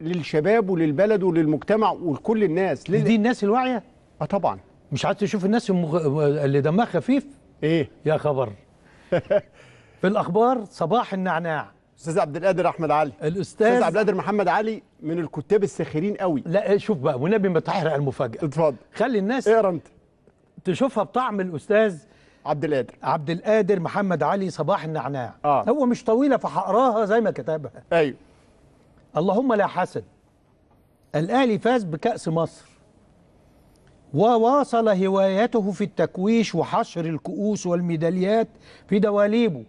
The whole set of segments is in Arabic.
للشباب وللبلد وللمجتمع ولكل الناس لل... دي الناس الواعيه اه طبعا مش عايز تشوف الناس المغ... اللي دمها خفيف ايه يا خبر في الاخبار صباح النعناع استاذ عبد القادر احمد علي الاستاذ استاذ عبد القادر محمد علي من الكتاب الساخرين قوي لا شوف بقى والنبي ما تحرق المفاجاه اتفضل خلي الناس اقرا إيه انت تشوفها بطعم الاستاذ عبد القادر عبد القادر محمد علي صباح النعناع آه. هو مش طويله فهقراها زي ما كتبها ايوه اللهم لا حسد الأهلي فاز بكأس مصر وواصل هوايته في التكويش وحشر الكؤوس والميداليات في دواليبه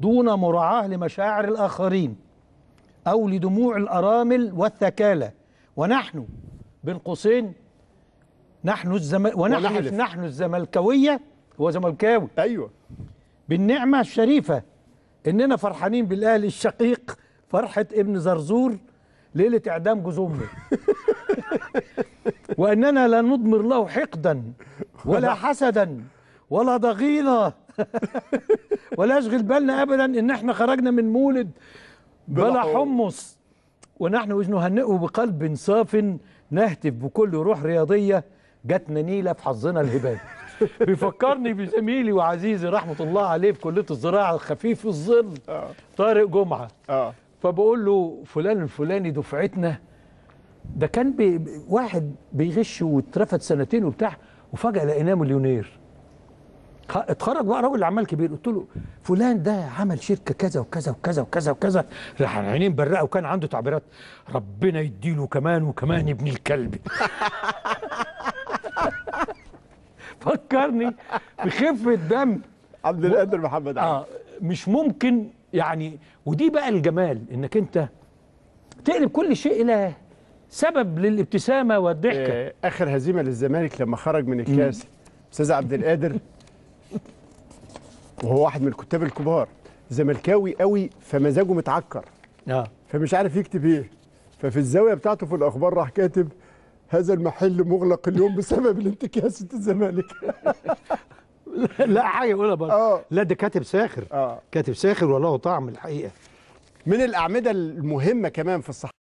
دون مراعاة لمشاعر الآخرين أو لدموع الأرامل والثكالة ونحن بين قوسين نحن الزم... ونحن ونحلف. نحن الزملكاوية هو زملكاوي أيوه بالنعمة الشريفة إننا فرحانين بالأهلي الشقيق فرحة ابن زرزور ليلة إعدام امه وأننا لا نضمر له حقدا ولا حسدا ولا ضغينة ولا يشغل بالنا أبدا إن إحنا خرجنا من مولد بلا حمص ونحن إذ نهنئه بقلب صاف نهتف بكل روح رياضية جاتنا نيلة في حظنا الهبال بيفكرني بزميلي وعزيزي رحمة الله عليه في كلية الزراعة الخفيف الظل آه. طارق جمعة آه. فبقول له فلان الفلاني دفعتنا ده كان بي واحد بيغش واترفد سنتين وبتاع وفجأة لقيناه مليونير اتخرج بقى راجل اعمال كبير قلت له فلان ده عمل شركه كذا وكذا وكذا وكذا وكذا راح عينين برقه وكان عنده تعبيرات ربنا يديله كمان وكمان ابن الكلب فكرني بخفه دم عبد القادر محمد عم. اه مش ممكن يعني ودي بقى الجمال انك انت تقلب كل شيء الى سبب للابتسامه والضحكه آه اخر هزيمه للزمالك لما خرج من الكاس استاذ عبد القادر وهو واحد من الكتاب الكبار زملكاوي قوي فمزاجه متعكر اه فمش عارف يكتب ايه ففي الزاويه بتاعته في الاخبار راح كاتب هذا المحل مغلق اليوم بسبب الانتكاسة الزمالك لا حاجه يقولها برضه آه. لا ده كاتب ساخر آه. كاتب ساخر وله طعم الحقيقه من الاعمده المهمه كمان في الصحافه